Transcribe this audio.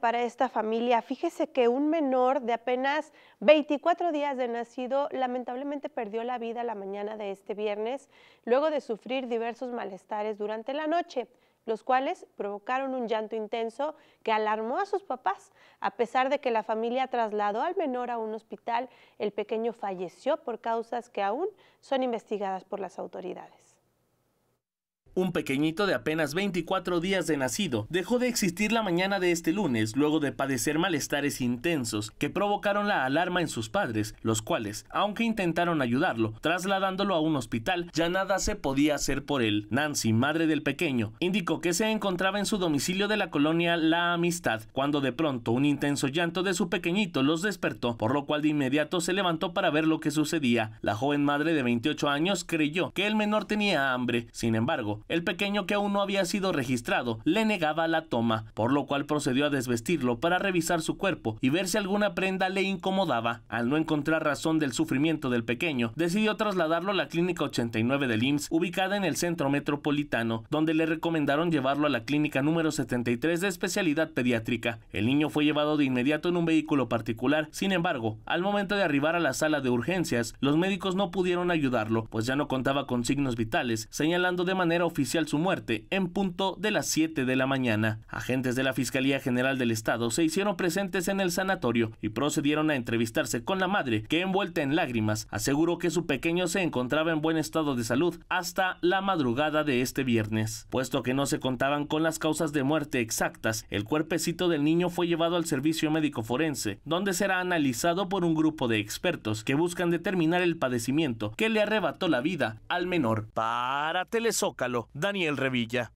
para esta familia. Fíjese que un menor de apenas 24 días de nacido lamentablemente perdió la vida la mañana de este viernes luego de sufrir diversos malestares durante la noche, los cuales provocaron un llanto intenso que alarmó a sus papás. A pesar de que la familia trasladó al menor a un hospital, el pequeño falleció por causas que aún son investigadas por las autoridades un pequeñito de apenas 24 días de nacido, dejó de existir la mañana de este lunes luego de padecer malestares intensos que provocaron la alarma en sus padres, los cuales, aunque intentaron ayudarlo, trasladándolo a un hospital, ya nada se podía hacer por él. Nancy, madre del pequeño, indicó que se encontraba en su domicilio de la colonia La Amistad, cuando de pronto un intenso llanto de su pequeñito los despertó, por lo cual de inmediato se levantó para ver lo que sucedía. La joven madre de 28 años creyó que el menor tenía hambre, sin embargo, el pequeño, que aún no había sido registrado, le negaba la toma, por lo cual procedió a desvestirlo para revisar su cuerpo y ver si alguna prenda le incomodaba. Al no encontrar razón del sufrimiento del pequeño, decidió trasladarlo a la Clínica 89 de IMSS, ubicada en el centro metropolitano, donde le recomendaron llevarlo a la Clínica número 73 de especialidad pediátrica. El niño fue llevado de inmediato en un vehículo particular, sin embargo, al momento de arribar a la sala de urgencias, los médicos no pudieron ayudarlo, pues ya no contaba con signos vitales, señalando de manera oficial su muerte en punto de las 7 de la mañana. Agentes de la Fiscalía General del Estado se hicieron presentes en el sanatorio y procedieron a entrevistarse con la madre, que envuelta en lágrimas aseguró que su pequeño se encontraba en buen estado de salud hasta la madrugada de este viernes. Puesto que no se contaban con las causas de muerte exactas, el cuerpecito del niño fue llevado al servicio médico forense, donde será analizado por un grupo de expertos que buscan determinar el padecimiento que le arrebató la vida al menor. Para Telezócalo, Daniel Revilla.